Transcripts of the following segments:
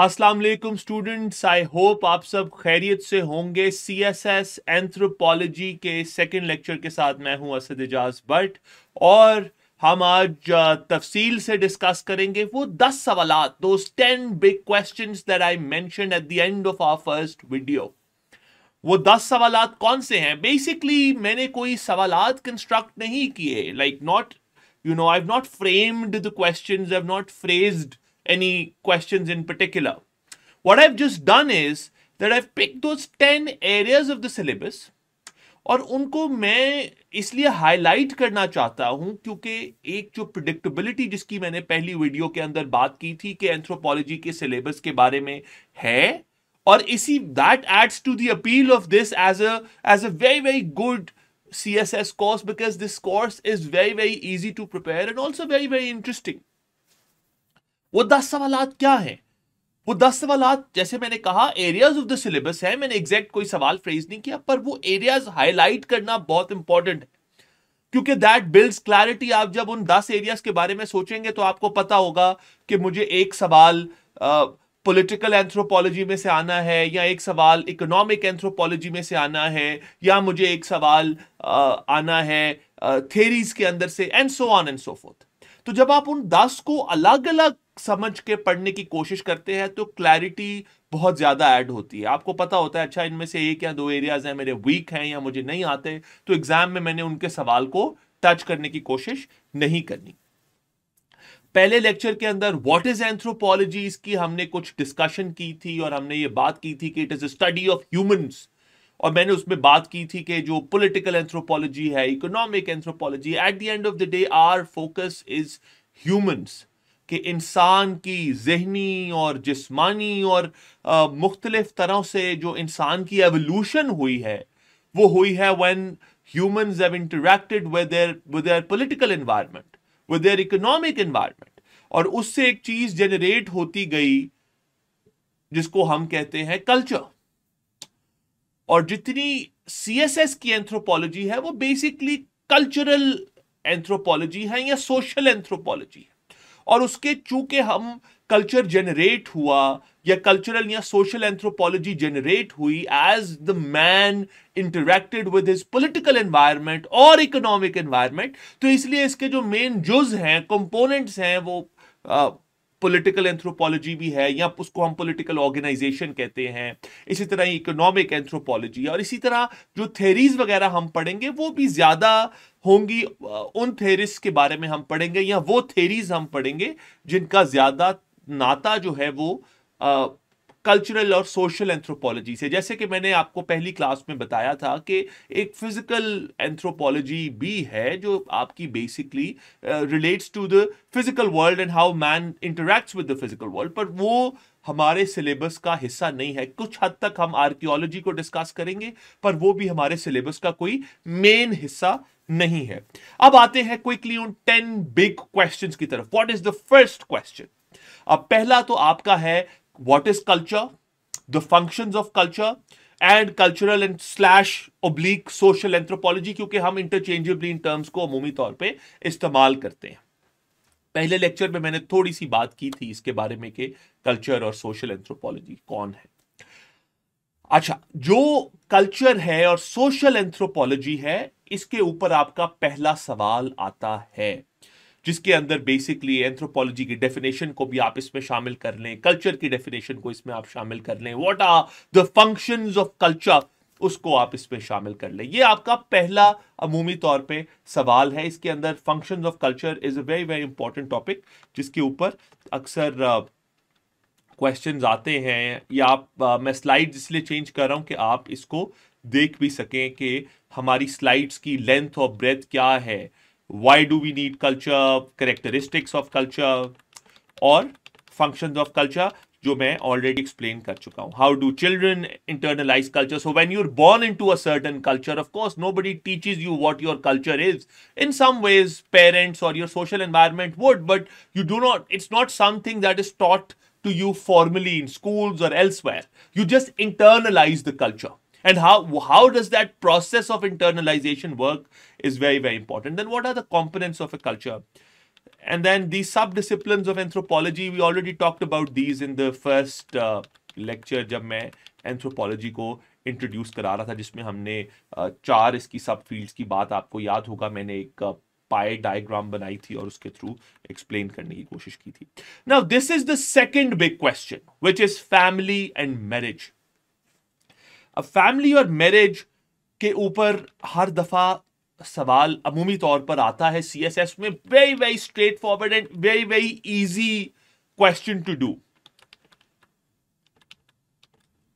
अस्सलाम वालेकुम students I hope आप सब खैरियत से होंगे सीएसएस एंथ्रोपोलॉजी के सेकंड लेक्चर के साथ मैं हूं असद एजाज बट और हम आज तफसील से डिस्कस करेंगे वो दस सवाल those ten big question that I mention at the end of our first video वो दस सवाल कौन से हैं बेसिकली मैंने कोई सवाल कंस्ट्रक्ट नहीं किए like not you know I have not framed the question I have not phrased any questions in particular. What I've just done is that I've picked those 10 areas of the syllabus और उनको मैं इसलिए highlight करना चाहता हूं क्योंकि एक जो प्रडिक्टेबिलिटी जिसकी मैंने पहली वीडियो के अंदर बात की थी कि एंथ्रोपोलॉजी के सिलेबस के बारे में है और इसी that adds to the appeal of this as a as a very very good C S S course because this course is very very easy to prepare and also very very interesting वो दस सवाल क्या है वो दस सवाल जैसे मैंने कहा एरियाज ऑफ द सिलेबस है मैंने एग्जैक्ट कोई सवाल फ्रेज नहीं किया पर वो एरियाज हाईलाइट करना बहुत इंपॉर्टेंट है क्योंकि दैट बिल्ड क्लैरिटी आप जब उन दस एरियाज के बारे में सोचेंगे तो आपको पता होगा कि मुझे एक सवाल पोलिटिकल एंथ्रोपोलॉजी में से आना है या एक सवाल इकोनॉमिक एंथ्रोपोलॉजी में से आना है या मुझे एक सवाल आ, आना है थेरीज के अंदर से and so on and so forth तो जब आप उन दस को अलग अलग समझ के पढ़ने की कोशिश करते हैं तो क्लैरिटी बहुत ज़्यादा ऐड होती है आपको पता होता है अच्छा इनमें से एक या दो एरियाज हैं मेरे वीक हैं या मुझे नहीं आते तो एग्जाम में मैंने उनके सवाल को टच करने की कोशिश नहीं करनी पहले लेक्चर के अंदर व्हाट इज एंथ्रोपोलॉजी इसकी हमने कुछ डिस्कशन की थी और हमने ये बात की थी कि it is a study of humans और मैंने उसमें बात की थी कि जो पॉलिटिकल एंथ्रोपोलॉजी है economic anthropology at the end of the day our focus is humans कि इंसान की जहनी और जिस्मानी और मुख्तलिफ़ तरह से जो इंसान की एवोल्यूशन हुई है वो हुई है when human have interacted with their with their political environment with their economic और उससे एक चीज जनरेट होती गई जिसको हम कहते हैं कल्चर और जितनी सीएसएस की एंथ्रोपोलॉजी है वो बेसिकली कल्चरल एंथ्रोपोलॉजी है या सोशल एंथ्रोपोलॉजी है और उसके चूंकि हम कल्चर जनरेट हुआ या कल्चरल या सोशल एंथ्रोपोलॉजी जनरेट हुई as the man interacted with his political environment और इकोनॉमिक एनवायरनमेंट तो इसलिए इसके जो मेन जुज हैं कंपोनेंट्स हैं वो पॉलिटिकल एंथ्रोपोलॉजी भी है या उसको हम पॉलिटिकल ऑर्गेनाइजेशन कहते हैं इसी तरह इकोनॉमिक एंथ्रोपोलॉजी और इसी तरह जो थेरीज वगैरह हम पढ़ेंगे वो भी ज़्यादा होंगी उन थेरिस के बारे में हम पढ़ेंगे या वो थेरीज हम पढ़ेंगे जिनका ज़्यादा नाता जो है वो कल्चरल और सोशल एंथ्रोपोलॉजी से जैसे कि मैंने आपको पहली क्लास में बताया था कि एक फिजिकल एंथ्रोपोलॉजी भी है जो आपकी basically relates to the physical world and how man interacts with the physical world पर वो हमारे सिलेबस का हिस्सा नहीं है कुछ हद तक हम आर्कियोलॉजी को डिस्कस करेंगे पर वो भी हमारे सिलेबस का कोई मेन हिस्सा नहीं है अब आते हैं क्विकली उन टेन बिग क्वेश्चंस की तरफ what is the first question अब पहला तो आपका है what is culture the functions of culture and cultural and slash oblique social anthropology क्योंकि हम इंटरचेंजेबली इन टर्म्स को अमूमी तौर पर इस्तेमाल करते हैं पहले लेक्चर में मैंने थोड़ी सी बात की थी इसके बारे में कि कल्चर और सोशल एंथ्रोपोलॉजी कौन है अच्छा जो कल्चर है और सोशल एंथ्रोपोलॉजी है इसके ऊपर आपका पहला सवाल आता है जिसके अंदर बेसिकली एंथ्रोपोलॉजी की डेफिनेशन को भी आप इसमें शामिल कर लें कल्चर की डेफिनेशन को इसमें आप शामिल कर लें what are the functions of culture उसको आप इसमें शामिल कर लें ये आपका पहला अमूमी तौर पे सवाल है इसके अंदर functions of culture is a very very important topic जिसके ऊपर अक्सर क्वेश्चन आते हैं या आप uh, मैं स्लाइड इसलिए चेंज कर रहा हूँ कि आप इसको देख भी सकें कि हमारी स्लाइड्स की लेंथ और ब्रेथ क्या है why do we need culture characteristics of culture और फंक्शन ऑफ कल्चर जो मैं ऑलरेडी एक्सप्लेन कर चुका हूं how do children internalise culture so when you are born into a ton culture of course nobody teaches you what your culture is in some ways parents और your social environment would but you do not it's not something that is taught you formally in school और else elsewhere. You just internalise the culture and how how does that process of internalization work is very very important then what are the components of a culture and then the sub-disciplines of anthropology we already talked about these in the first uh, lecture जब मैं anthropology को introduce करा रहा था जिसमें हमने uh, चार इसकी sub fields की बात आपको याद होगा मैंने एक uh, पाए डायग्राम बनाई थी और उसके through एक्सप्लेन करने की कोशिश की थी Now this is the second big question, which is family and marriage. अब फैमिली और मैरिज के ऊपर हर दफ़ा सवाल अमूमी तौर पर आता है सी एस एस में very very straightforward and very very easy question to do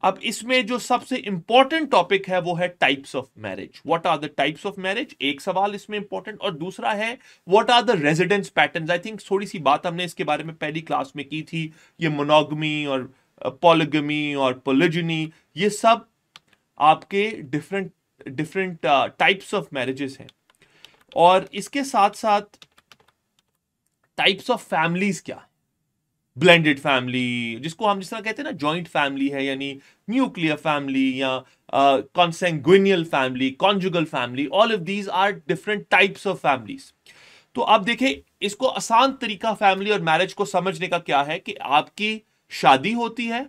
अब इसमें जो सबसे इंपॉर्टेंट टॉपिक है वो है types of marriage what are the types of marriage एक सवाल इसमें इंपॉर्टेंट और दूसरा है what are the residence patterns I think थोड़ी सी बात हमने इसके बारे में पहली क्लास में की थी ये मोनोगमी और पॉलिगमी uh, और पोलिजनी ये सब आपके different different types of marriages हैं और इसके साथ साथ टाइप्स ऑफ फैमिलीज क्या है ब्लेंडेड फैमिली जिसको हम जिस तरह कहते हैं ना जॉइंट फैमिली है यानी न्यूक्लियर फैमिली या consanguineal family conjugal family all of these are different types of families तो आप देखें इसको आसान तरीका फैमिली और मैरिज को समझने का क्या है कि आपकी शादी होती है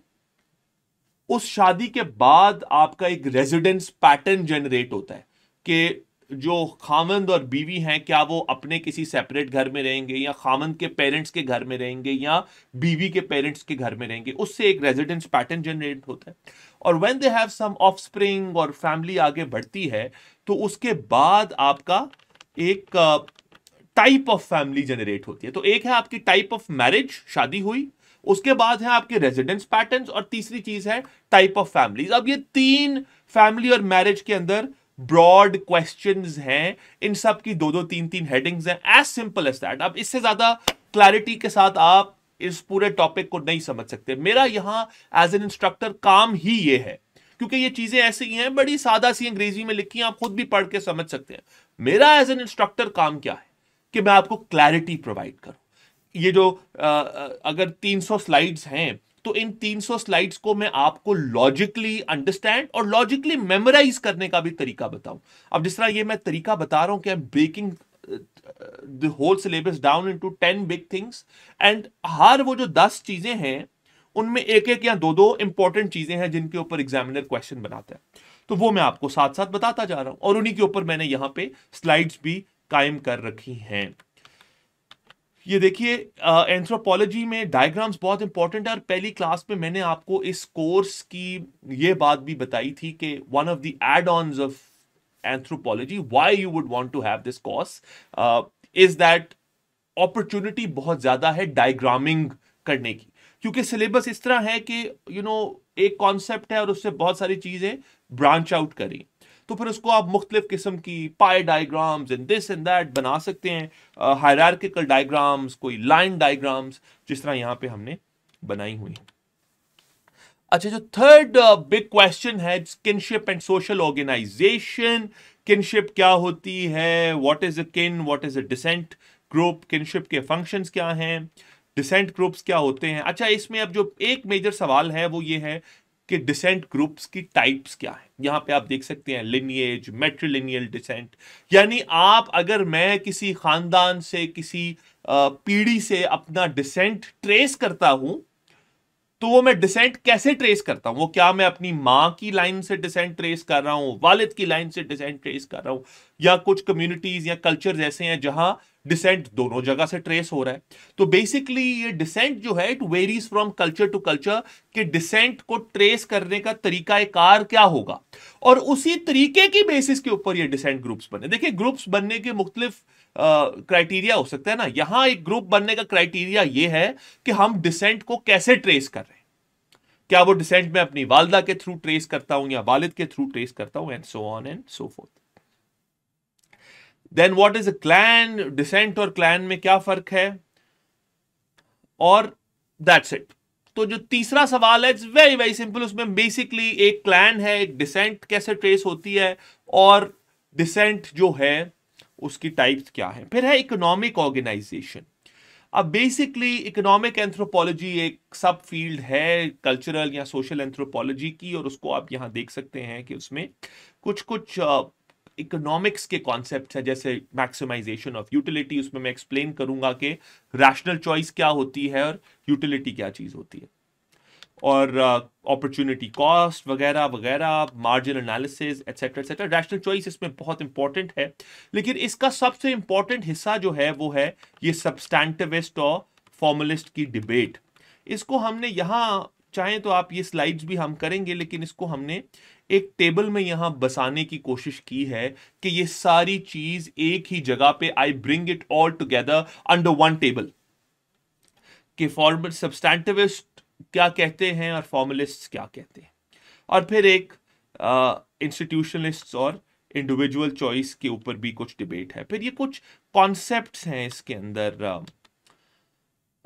उस शादी के बाद आपका एक रेजिडेंस पैटर्न जनरेट होता है कि जो खामंद और बीवी हैं क्या वो अपने किसी सेपरेट घर में रहेंगे या खामंद के पेरेंट्स के घर में रहेंगे या बीवी के पेरेंट्स के घर में रहेंगे उससे एक रेजिडेंस पैटर्न जनरेट होता है और when they have some offspring और फैमिली आगे बढ़ती है तो उसके बाद आपका एक टाइप ऑफ फैमिली जनरेट होती है तो एक है आपकी टाइप ऑफ मैरिज शादी हुई उसके बाद है आपके रेजिडेंस पैटर्न और तीसरी चीज है टाइप ऑफ फैमिलीज अब ये तीन फैमिली और मैरिज के अंदर ब्रॉड क्वेश्चन हैं इन सब की दो दो तीन तीन हेडिंग्स हैं एज सिंपल एज दैट अब इससे ज्यादा क्लैरिटी के साथ आप इस पूरे टॉपिक को नहीं समझ सकते मेरा यहां एज एन इंस्ट्रक्टर काम ही ये है क्योंकि ये चीजें ऐसी ही हैं बड़ी सादा सी अंग्रेजी में लिखी हैं आप खुद भी पढ़ के समझ सकते हैं मेरा एज एन इंस्ट्रक्टर काम क्या है कि मैं आपको क्लैरिटी प्रोवाइड करूं ये जो आ, अगर 300 स्लाइड्स हैं तो इन 300 स्लाइड्स को मैं आपको लॉजिकली अंडरस्टैंड और लॉजिकली मेमोराइज करने का भी तरीका बताऊं अब जिस तरह ये मैं तरीका बता रहा हूं कि I am breaking the whole syllabus down into 10 big things and हर वो जो 10 चीजें हैं उनमें एक एक या दो दो इंपॉर्टेंट चीजें हैं जिनके ऊपर एग्जामिनर क्वेश्चन बनाता है तो वो मैं आपको साथ साथ बताता जा रहा हूं और उन्हीं के ऊपर मैंने यहां पे स्लाइड्स भी कायम कर रखी हैं ये देखिए एंथ्रोपोलॉजी में डायग्राम्स बहुत इंपॉर्टेंट है और पहली क्लास में मैंने आपको इस कोर्स की ये बात भी बताई थी कि one of the add on of anthropology why you would want to have this course is that opportunity बहुत ज़्यादा है डायग्रामिंग करने की क्योंकि सिलेबस इस तरह है कि यू you नो know, एक कॉन्सेप्ट है और उससे बहुत सारी चीज़ें ब्रांच आउट करें तो फिर उसको आप मुख्तलिफ किस्म की pie diagrams in this and that बना सकते हैं हायरार्किकल डाइग्राम्स कोई लाइन डाइग्राम्स जिस तरह यहाँ पे हमने बनाई हुई हैं अच्छा जो थर्ड बिग क्वेश्चन है kinship and social organisation kinship क्या होती है what is a kin what is a descent group kinship के फंक्शंस क्या हैं डिसेंट ग्रुप्स क्या होते हैं अच्छा इसमें अब जो एक मेजर सवाल है वो ये है कि डिसेंट ग्रुप्स की टाइप्स क्या है यहां पे आप देख सकते हैं लिनिएज मेट्रिलिनियल डिसेंट यानी आप अगर मैं किसी खानदान से किसी पीढ़ी से अपना डिसेंट ट्रेस करता हूं तो वो मैं डिसेंट कैसे ट्रेस करता हूं वो क्या मैं अपनी माँ की लाइन से डिसेंट ट्रेस कर रहा हूँ वालिद की लाइन से डिसेंट ट्रेस कर रहा हूं या कुछ कम्युनिटीज़ या कल्चर्स ऐसे हैं जहां डिसेंट दोनों जगह से ट्रेस हो रहा है तो बेसिकली ये डिसेंट जो है it varies from culture to culture कि डिसेंट को ट्रेस करने का तरीका कार क्या होगा और उसी तरीके की बेसिस के ऊपर ये डिसेंट ग्रुप्स बने देखिए ग्रुप्स बनने के मुख्तलिफ क्राइटेरिया हो सकता है ना यहां एक ग्रुप बनने का क्राइटेरिया ये है कि हम डिसेंट को कैसे ट्रेस कर रहे हैं क्या वो डिसेंट में अपनी वालदा के थ्रू ट्रेस करता हूं या वालिद के थ्रू ट्रेस करता हूं and so on and so forth then what is a clan descent और क्लैन में क्या फर्क है और दैट्स इट तो जो तीसरा सवाल है इट्स वेरी वेरी सिंपल उसमें बेसिकली एक क्लैन है एक डिसेंट कैसे ट्रेस होती है और डिसेंट जो है उसकी टाइप्स क्या है फिर है इकोनॉमिक ऑर्गेनाइजेशन अब बेसिकली इकोनॉमिक एंथ्रोपोलॉजी एक सब फील्ड है कल्चरल या सोशल एंथ्रोपोलॉजी की और उसको आप यहां देख सकते हैं कि उसमें कुछ कुछ uh, इकोनॉमिक्स के कॉन्सेप्ट है जैसे मैक्सिमाइजेशन ऑफ यूटिलिटी उसमें मैं एक्सप्लेन करूंगा कि रैशनल चॉइस क्या होती है और यूटिलिटी क्या चीज़ होती है और अपॉर्चुनिटी uh, कॉस्ट वगैरह वगैरह margin analysis et cetera et cetera rational choice इसमें बहुत इंपॉर्टेंट है लेकिन इसका सबसे इंपॉर्टेंट हिस्सा जो है वो है ये सब्सटैंटिविस्ट और फॉर्मलिस्ट की डिबेट इसको हमने यहाँ चाहे तो आप ये स्लाइड्स भी हम करेंगे लेकिन इसको हमने एक टेबल में यहां बसाने की कोशिश की है कि ये सारी चीज एक ही जगह पे I bring it all together under one table के फॉर्मल सब्सटैंटिविस्ट क्या कहते हैं और फॉर्मलिस्ट क्या कहते हैं और फिर एक इंस्टीट्यूशनलिस्ट और इंडिविजुअल चॉइस के ऊपर भी कुछ डिबेट है फिर ये कुछ कॉन्सेप्ट हैं इसके अंदर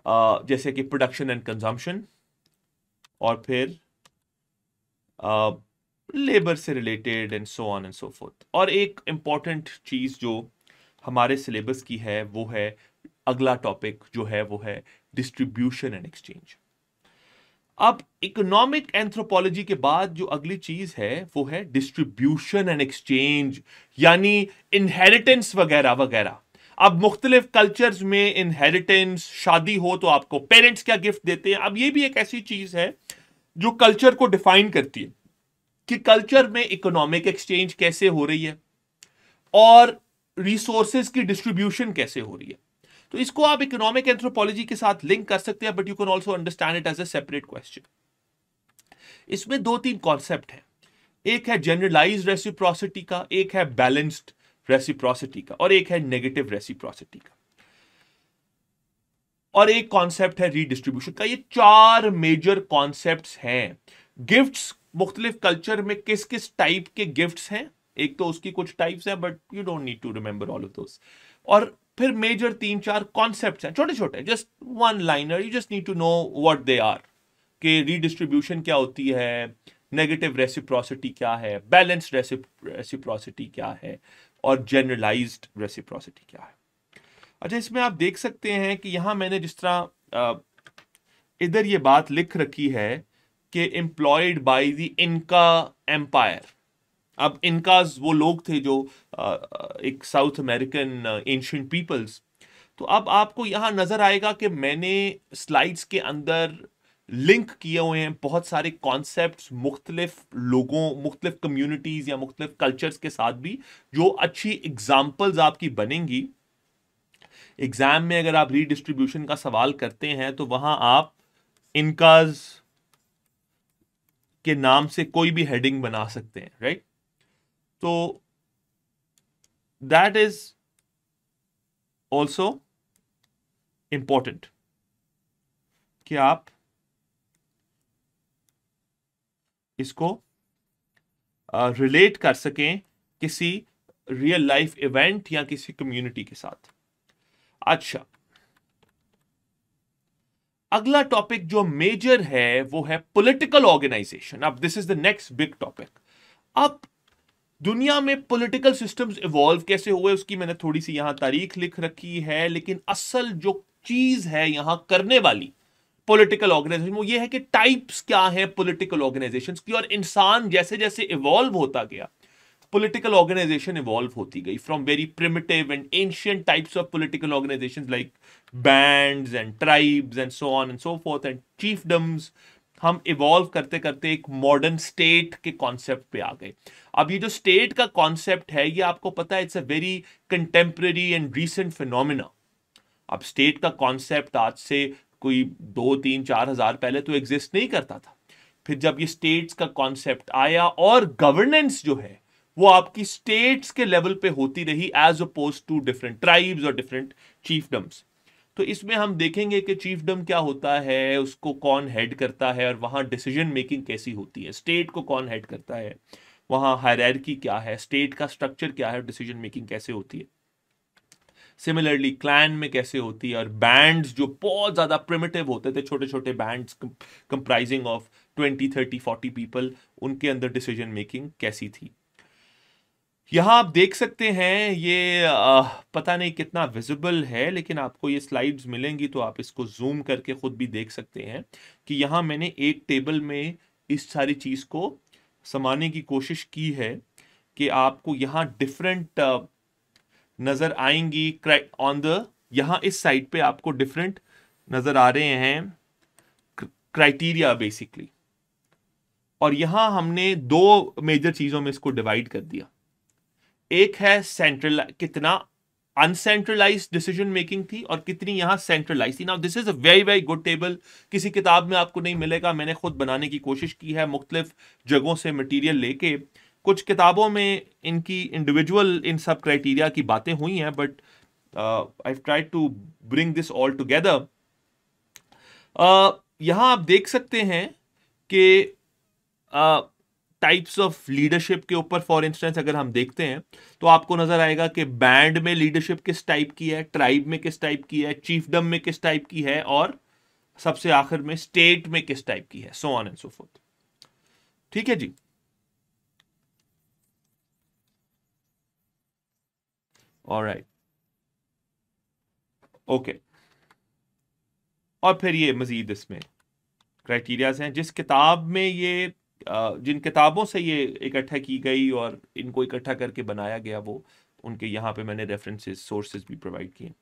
uh, जैसे कि प्रोडक्शन एंड कंजम्पशन और फिर uh, लेबर से related and so on and so forth और एक इम्पॉर्टेंट चीज़ जो हमारे सिलेबस की है वो है अगला टॉपिक जो है वो है डिस्ट्रीब्यूशन एंड एक्सचेंज अब इकोनॉमिक एंथ्रोपोलॉजी के बाद जो अगली चीज है वो है डिस्ट्रीब्यूशन एंड एक्सचेंज यानी इनहेरिटेंस वगैरह वगैरह अब मुख्तलिफ कल्चर्स में इनहेरिटेंस शादी हो तो आपको पेरेंट्स क्या गिफ्ट देते हैं अब ये भी एक ऐसी चीज है जो कल्चर को डिफाइन करती है कि कल्चर में इकोनॉमिक एक्सचेंज कैसे हो रही है और रिसोर्सेज की डिस्ट्रीब्यूशन कैसे हो रही है तो इसको आप इकोनॉमिक एंथ्रोपोलॉजी के साथ लिंक कर सकते हैं but you can also understand it as a separate question इसमें दो तीन कॉन्सेप्ट हैं एक है जनरलाइज रेसिप्रोसिटी का एक है बैलेंस्ड रेसिप्रोसिटी का और एक है नेगेटिव रेसिप्रोसिटी का और एक कॉन्सेप्ट है रीडिस्ट्रीब्यूशन का ये चार मेजर कॉन्सेप्ट्स हैं गिफ्ट्स मुख्तलिफ कल्चर में किस किस टाइप के गिफ्ट हैं एक तो उसकी कुछ टाइप्स हैं but you don't need to remember all of those और फिर मेजर तीन चार कॉन्सेप्ट हैं छोटे छोटे just one liner you just need to know what they are के रीडिस्ट्रीब्यूशन क्या होती है नेगेटिव रेसिप्रोसिटी क्या है बैलेंस रेसिप्रोसिटी क्या है और जनरलाइज्ड रेसिप्रोसिटी क्या है अच्छा इसमें आप देख सकते हैं कि यहाँ मैंने जिस तरह इधर ये बात लिख रखी है के employed by the Inca empire अब इनकाज वो लोग थे जो एक साउथ अमेरिकन एंशंट पीपल्स तो अब आपको यहाँ नज़र आएगा कि मैंने स्लाइड्स के अंदर लिंक किए हुए हैं बहुत सारे कॉन्सेप्ट मुख्तलिफ लोगों मुख्तलिफ कम्यूनिटीज़ या मुख्तलिफ कल्चर्स के साथ भी जो अच्छी एग्ज़ाम्पल्स आपकी बनेंगी एग्ज़ाम में अगर आप रीडिस्ट्रीब्यूशन का सवाल करते हैं तो वहाँ आप इनकाज के नाम से कोई भी हेडिंग बना सकते हैं राइट तो दैट इज ऑल्सो इंपॉर्टेंट कि आप इसको रिलेट uh, कर सकें किसी रियल लाइफ इवेंट या किसी कम्युनिटी के साथ अच्छा अगला टॉपिक जो मेजर है वो है पॉलिटिकल ऑर्गेनाइजेशन अब this is the next big topic अब दुनिया में पॉलिटिकल सिस्टम्स इवॉल्व कैसे हुए उसकी मैंने थोड़ी सी यहां तारीख लिख रखी है लेकिन असल जो चीज है यहां करने वाली पॉलिटिकल ऑर्गेनाइजेशन वो ये है कि टाइप्स क्या है पॉलिटिकल ऑर्गेनाइजेशन की और इंसान जैसे जैसे इवॉल्व होता गया पोलिटिकल ऑर्गेनाइजेशन इवॉल्व होती गई from very primitive and ancient types of political organizations like band and tribes and so on and so and and chiefdoms हम इवॉल्व करते करते एक मॉडर्न स्टेट के कॉन्सेप्ट पे आ गए अब ये जो स्टेट का कॉन्सेप्ट है ये आपको पता है it's a very contemporary and recent phenomena अब स्टेट का कॉन्सेप्ट आज से कोई दो तीन चार हजार पहले तो एग्जिस्ट नहीं करता था फिर जब ये स्टेट्स का कॉन्सेप्ट आया और गवर्नेंस जो है वो आपकी स्टेट्स के लेवल पे होती रही as opposed to different tribes और डिफरेंट चीफडम्स तो इसमें हम देखेंगे कि चीफडम क्या होता है उसको कौन हेड करता है और वहां डिसीजन मेकिंग कैसी होती है स्टेट को कौन हेड करता है वहां हायरकी क्या है स्टेट का स्ट्रक्चर क्या है डिसीजन मेकिंग कैसे होती है सिमिलरली क्लैन में कैसे होती है और बैंड्स जो बहुत ज़्यादा प्रिमिटिव होते थे छोटे छोटे bands comprising of twenty thirty forty people उनके अंदर डिसीजन मेकिंग कैसी थी यहाँ आप देख सकते हैं ये आ, पता नहीं कितना विजिबल है लेकिन आपको ये स्लाइड्स मिलेंगी तो आप इसको जूम करके ख़ुद भी देख सकते हैं कि यहाँ मैंने एक टेबल में इस सारी चीज़ को समाने की कोशिश की है कि आपको यहाँ डिफरेंट नज़र आएंगी ऑन द यहाँ इस साइड पे आपको डिफरेंट नज़र आ रहे हैं क्राइटीरिया बेसिकली और यहाँ हमने दो मेजर चीज़ों में इसको डिवाइड कर दिया एक है सेंट्रल कितना अनसेंट्रलाइज डिसीजन मेकिंग थी और कितनी यहाँ सेंट्रलाइज थी now this is a very very good table किसी किताब में आपको नहीं मिलेगा मैंने खुद बनाने की कोशिश की है मुख्तलिफ जगहों से मटीरियल लेके कुछ किताबों में इनकी इंडिविजुअल इन सब क्राइटेरिया की बातें हुई हैं but I try to bring this all together यहां आप देख सकते हैं कि uh, टाइप्स ऑफ लीडरशिप के ऊपर फॉर इंस्टेंस अगर हम देखते हैं तो आपको नजर आएगा कि बैंड में लीडरशिप किस टाइप की है ट्राइब में किस टाइप की है चीफडम में किस टाइप की है और सबसे आखिर में स्टेट में किस टाइप की है so on and so forth ठीक है जी और राइट ओके और फिर ये मजीद इसमें क्राइटेरियाज हैं जिस किताब में ये जिन किताबों से ये इकट्ठा की गई और इनको इकट्ठा करके बनाया गया वो उनके यहाँ पे मैंने रेफरेंसेस सोर्सेज भी प्रोवाइड किए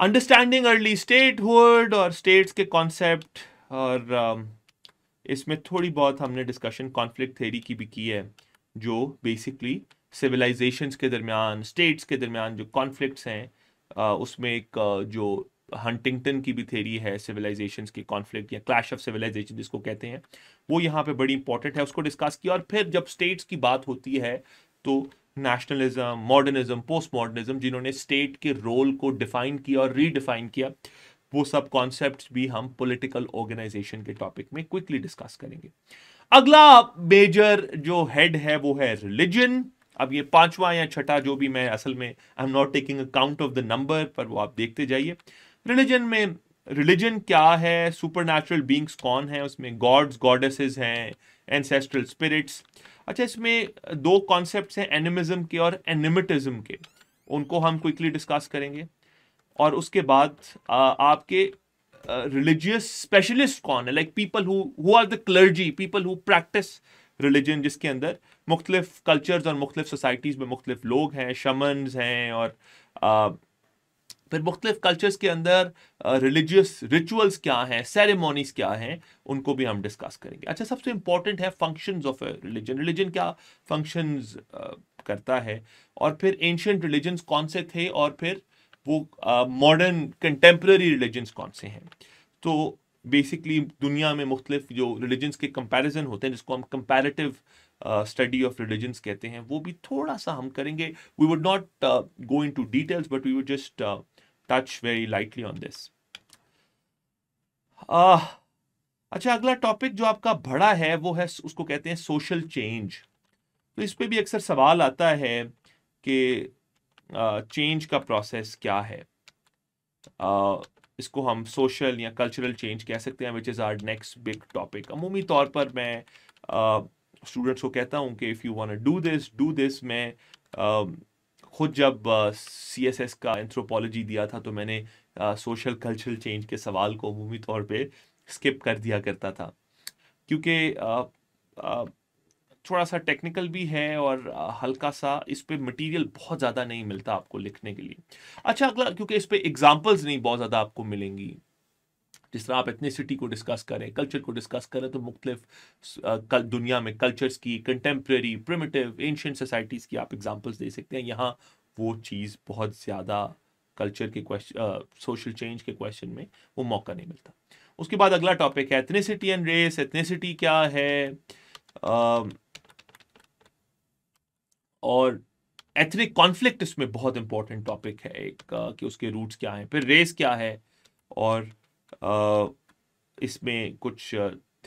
अंडरस्टैंडिंग अर्ली स्टेटहुड और स्टेट्स के कॉन्सेप्ट और um, इसमें थोड़ी बहुत हमने डिस्कशन कॉन्फ्लिक्ट थेरी की भी की है जो बेसिकली सिविलाइजेशंस के दरमियान स्टेट्स के दरमियान जो कॉन्फ्लिक्ट्स हैं उसमें एक जो हंटिंगटन की भी थेरी है सिविलाइजेशंस के कॉन्फ्लिक्ट या क्लैश ऑफ सिविलाइजेशन जिसको कहते हैं वो यहाँ पे बड़ी इंपॉर्टेंट है उसको डिस्कस किया और फिर जब स्टेट्स की बात होती है तो नेशनलिज्म मॉडर्निज्म पोस्ट मॉडर्निज्म जिन्होंने स्टेट के रोल को डिफाइन किया और रीडिफाइन किया वो सब कॉन्सेप्ट भी हम पोलिटिकल ऑर्गेनाइजेशन के टॉपिक में क्विकली डिस्कस करेंगे अगला मेजर जो हेड है वो है रिलीजन अब ये पांचवा या छठा जो भी मैं असल में I am not taking account of the number पर वो आप देखते जाइए रिलीजन में रिलीजन क्या है सुपर नेचुरल बींग्स कौन है उसमें गॉड्स गॉडेसेस हैं एनसेस्ट्रल स्पिरिट्स अच्छा इसमें दो कॉन्सेप्ट हैं एनिमिज्म के और एनिमिटिज्म के उनको हम क्विकली डिस्कस करेंगे और उसके बाद आ, आपके रिलीजियस स्पेशलिस्ट कौन है like people who are the clergy people who practise religion जिसके अंदर मुख्तलिफ कल्चर्स और मुख्तलिफ सोसाइटीज़ में मुख्तलिफ लोग हैं शमन्स हैं और फिर मुख्तलिफ कल्चर्स के अंदर रिलीजियस रिचुअल्स क्या हैं सेरेमोनीज क्या हैं उनको भी हम डिस्कस करेंगे अच्छा सबसे इम्पॉर्टेंट है फंक्शंस ऑफ रिलीजन रिलीजन क्या फंक्शंस करता है और फिर एंशंट रिलीजन्स कौन से थे और फिर वो मॉडर्न कंटेम्प्रेरी रिलीजन्स कौन से हैं तो बेसिकली दुनिया में मुख्तलिफ जो रिलीजन्स के कंपेरिजन होते हैं जिसको हम कंपेरेटिव स्टडी ऑफ रिलीजन्स कहते हैं वो भी थोड़ा सा हम करेंगे we would not go into details but we would just touch very lightly on this. Uh, अच्छा अगला टॉपिक जो आपका बड़ा है वो है उसको कहते हैं सोशल चेंज तो इस पर भी अक्सर सवाल आता है कि चेंज uh, का प्रोसेस क्या है uh, इसको हम सोशल या कल्चरल चेंज कह सकते हैं which is our next big topic अमूमी तौर पर मैं स्टूडेंट्स uh, को कहता हूँ कि if you want do this do this मैं खुद जब सी एस एस का एंथ्रोपोलॉजी दिया था तो मैंने सोशल कल्चरल चेंज के सवाल को अमूमी तौर पे स्किप कर दिया करता था क्योंकि थोड़ा सा टेक्निकल भी है और हल्का सा इस पर मटीरियल बहुत ज़्यादा नहीं मिलता आपको लिखने के लिए अच्छा अगला क्योंकि इस पर एग्जाम्पल्स नहीं बहुत ज़्यादा आपको मिलेंगी जिस तरह आप एथनीसिटी को डिस्कस करें कल्चर को डिस्कस करें तो मुख्तलिफ दुनिया में कल्चर्स की कंटेम्प्रेरी प्रिमिटिव एंशियट सोसाइटीज़ की आप एग्जाम्पल्स दे सकते हैं यहाँ वो चीज़ बहुत ज़्यादा कल्चर के क्वेश्चन सोशल चेंज के क्वेश्चन में वो मौका नहीं मिलता उसके बाद अगला टॉपिक है एथनीसिटी एंड रेस एथनीसिटी क्या है uh, और एथनिक कॉन्फ्लिक्ट इसमें बहुत इंपॉर्टेंट टॉपिक है एक uh, कि उसके रूट्स क्या हैं फिर रेस क्या है और इसमें कुछ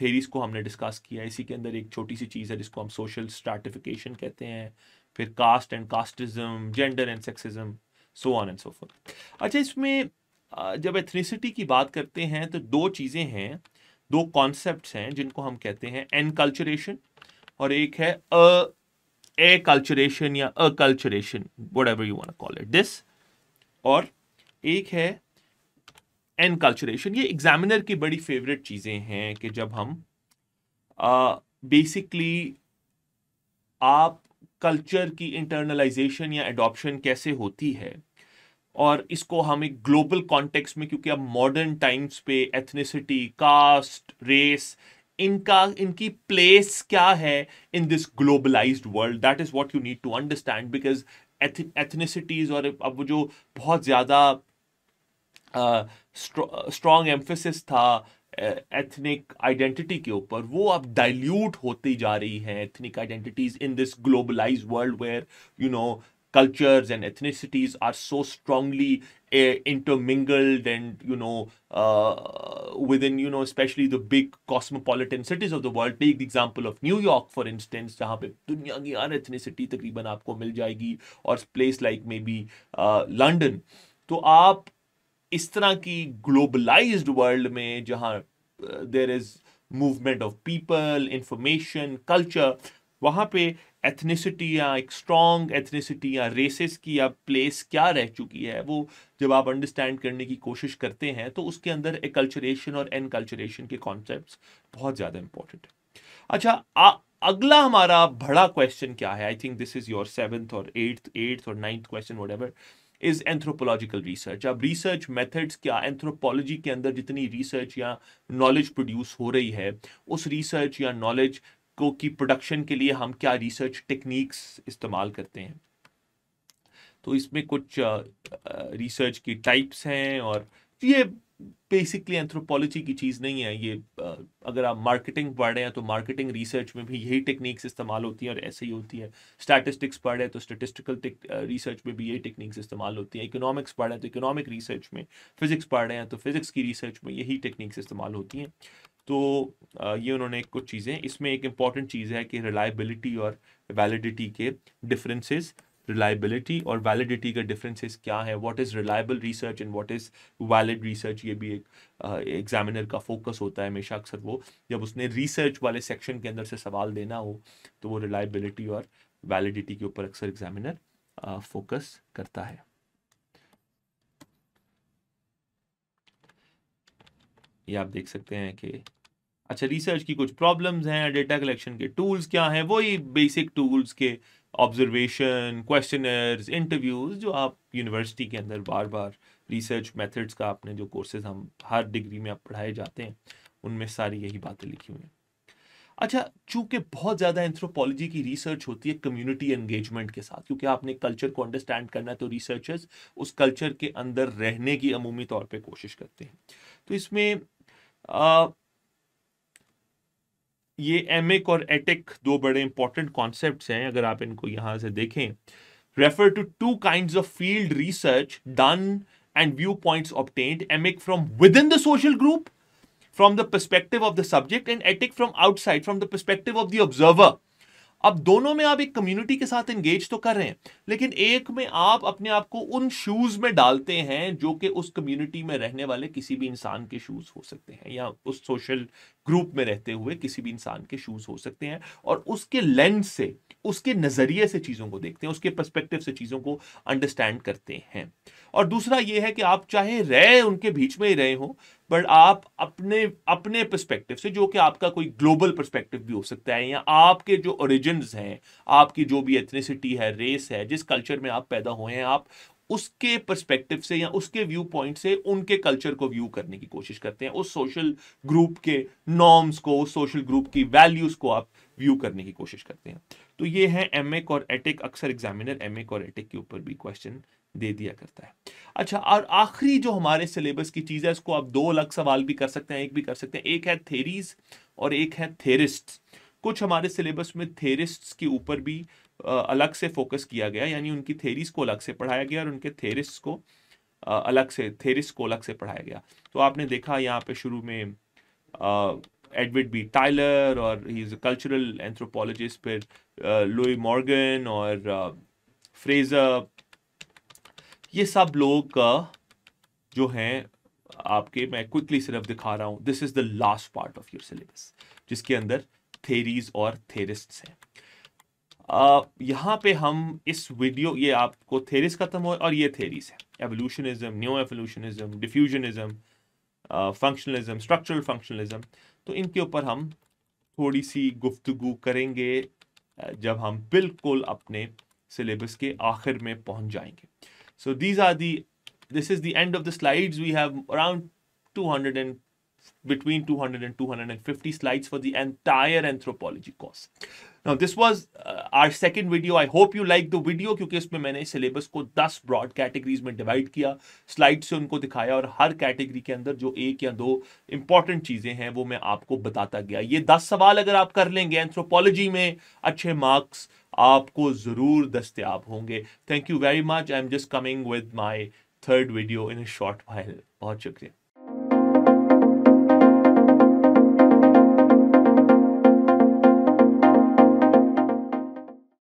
थेरीज को हमने डिस्कस किया इसी के अंदर एक छोटी सी चीज़ है जिसको हम सोशल स्ट्रैटिफिकेशन कहते हैं फिर caste and casteism gender and sexism so on and so forth अच्छा इसमें जब एथनिसिटी की बात करते हैं तो दो चीज़ें हैं दो कॉन्सेप्ट हैं जिनको हम कहते हैं एनकल्चरेशन और एक है अ ए कल्चरेशन या acculturation whatever you call it this और एक है कल्चरेशन ये एग्जामिनर की बड़ी फेवरेट चीज़ें हैं कि जब हम बेसिकली आप कल्चर की इंटरनलाइजेशन या एडॉप्शन कैसे होती है और इसको हम एक ग्लोबल कॉन्टेक्स्ट में क्योंकि अब मॉडर्न टाइम्स पे एथनिसिटी कास्ट रेस इनका इनकी प्लेस क्या है in this globalised world that is what you need to understand because ethnicities और अब जो बहुत ज़्यादा स्ट्रॉन्ग एम्फेसिस uh, था एथनिक uh, आइडेंटिटी के ऊपर वो अब डाइल्यूट होती जा रही है ethnic identities in this globalise world where you know cultures and ethnicities are so strongly intermingled and you know with in you know specially the big cosmopolitan cities of the world take the example of New York for instance जहाँ पे दुनिया की हर ethnicity तकरीबन आपको मिल जाएगी और place like maybe London तो आप इस तरह की ग्लोबलाइज्ड वर्ल्ड में जहाँ there is movement of people information culture वहां पे एथनिसिटी या एक स्ट्रॉन्ग एथनिसिटी या रेसेस की या प्लेस क्या रह चुकी है वो जब आप अंडरस्टैंड करने की कोशिश करते हैं तो उसके अंदर एकल्चरेशन और एनकल्चरेशन के कॉन्सेप्ट बहुत ज़्यादा इंपॉर्टेंट है अच्छा आ, अगला हमारा बड़ा क्वेश्चन क्या है I think this is your seventh और एट्थ एट्थ और ninth question what is anthropological research अब रिसर्च मेथड्स क्या एंथ्रोपोलॉजी के अंदर जितनी रिसर्च या नॉलेज प्रोड्यूस हो रही है उस रिसर्च या नॉलेज को की प्रोडक्शन के लिए हम क्या रिसर्च टेक्निक्स इस्तेमाल करते हैं तो इसमें कुछ रिसर्च की टाइप्स हैं और ये बेसिकली एंथ्रोपोलॉजी की चीज़ नहीं है ये अगर आप मार्केटिंग पढ़ रहे हैं तो मार्केटिंग रिसर्च में भी यही टेक्निक्स इस्तेमाल होती हैं और ऐसे ही होती है स्टैटिस्टिक्स पढ़ रहे हैं तो स्टैटिस्टिकल रिसर्च में भी यही टेक्निक्स इस्तेमाल होती हैं इकोनॉमिक्स पढ़ रहे हैं तो इकोनॉमिक रिसर्च में फिज़िक्स पढ़ रहे हैं तो फिज़िक्स की रिसर्च में यही टेक्निक्स इस्तेमाल होती हैं तो ये उन्होंने कुछ चीज़ें इसमें एक इम्पॉर्टेंट चीज़ है कि रिलायबिलिटी और वैलिडिटी के डिफरेंसेस रिलायबिलिटी और वैलिडिटी का डिफरेंसेस क्या है what is reliable research and what is valid research ये भी एक एग्जामिनर का फोकस होता है हमेशा अक्सर वो जब उसने रिसर्च वाले सेक्शन के अंदर से सवाल देना हो तो वो रिलायबिलिटी और वैलिडिटी के ऊपर अक्सर एग्जामिनर फोकस करता है ये आप देख सकते हैं कि अच्छा रिसर्च की कुछ प्रॉब्लम्स हैं डेटा कलेक्शन के टूल्स क्या हैं वही बेसिक टूल्स के ऑब्जर्वेशन क्वेश्चनर्स इंटरव्यूज़ जो आप यूनिवर्सिटी के अंदर बार बार रिसर्च मेथड्स का आपने जो कोर्सेज हम हर डिग्री में आप पढ़ाए जाते हैं उनमें सारी यही बातें लिखी हुई हैं अच्छा चूंकि बहुत ज़्यादा एंथ्रोपोलॉजी की रिसर्च होती है कम्युनिटी एंगेजमेंट के साथ क्योंकि आपने कल्चर को अंडरस्टैंड करना है तो रिसर्चर्स उस कल्चर के अंदर रहने की अमूमी तौर पे कोशिश करते हैं तो इसमें ये एमिक और एटिक दो बड़े इंपॉर्टेंट कॉन्सेप्ट हैं अगर आप इनको यहां से देखें refer to two kind of field research done and view point obtained emic from within the social group from the perspective of the subject and etic from outside from the perspective of the observer अब दोनों में आप एक community के साथ engage तो कर रहे हैं लेकिन एक में आप अपने आप को उन शूज में डालते हैं जो कि उस कम्युनिटी में रहने वाले किसी भी इंसान के शूज हो सकते हैं या उस सोशल ग्रुप में रहते हुए किसी भी इंसान के शूज हो सकते हैं और उसके लेंस से उसके नज़रिए से चीज़ों को देखते हैं उसके पर्सपेक्टिव से चीज़ों को अंडरस्टैंड करते हैं और दूसरा ये है कि आप चाहे रहे उनके बीच में ही रहे हो बट आप अपने अपने पर्सपेक्टिव से जो कि आपका कोई ग्लोबल पर्सपेक्टिव भी हो सकता है या आपके जो ओरिजिन हैं आपकी जो भी एथनिसिटी है रेस है जिस कल्चर में आप पैदा हुए हैं आप उसके पर्सपेक्टिव से या उसके व्यू पॉइंट से उनके कल्चर को व्यू करने की कोशिश करते हैं उस सोशल ग्रुप के नॉर्म्स को उस सोशल ग्रुप की वैल्यूज़ को आप व्यू करने की कोशिश करते हैं तो ये है एम और एटिक अक्सर एग्जामिनर एम और एटिक के ऊपर भी क्वेश्चन दे दिया करता है अच्छा और आखिरी जो हमारे सिलेबस की चीज़ है इसको आप दो अलग सवाल भी कर सकते हैं एक भी कर सकते हैं एक है थेरीज और एक है थेरिस्ट कुछ हमारे सिलेबस में थेरिस्ट के ऊपर भी अलग से फोकस किया गया यानी उनकी थेरीज को अलग से पढ़ाया गया और उनके थेरिस्ट को अलग से थेरिस्ट को अलग से पढ़ाया गया तो आपने देखा यहाँ पे शुरू में एडविड बी टाइलर और ही इज़ कल्चरल एंथ्रोपोलॉजिस्ट फिर लोई मॉर्गन और फ्रेजर ये सब लोग जो हैं आपके मैं क्विकली सिर्फ दिखा रहा हूँ this is the last part of your syllabus जिसके अंदर थेरीज और थेरिस्ट हैं यहां यहाँ पे हम इस वीडियो ये आपको थेरिस खत्म हो और ये थेरीज है evolutionism new evolutionism diffusionism functionalism structural functionalism तो इनके ऊपर हम थोड़ी सी गुफ्तगु करेंगे जब हम बिल्कुल अपने सिलेबस के आखिर में पहुंच जाएंगे So these are the, this is the end of the slides. We have around 200 and between 200 and 250 slides for the entire anthropology course. Now this was uh, our second video. I hope you like the video क्योंकि इसमें मैंने syllabus को 10 broad categories में divide किया slides से उनको दिखाया और हर category के अंदर जो एक या दो important चीज़ें हैं वो मैं आपको बताता गया ये 10 सवाल अगर आप कर लेंगे anthropology में अच्छे marks आपको ज़रूर दस्तियाब होंगे thank you very much I am just coming with my third video in a short while बहुत शुक्रिया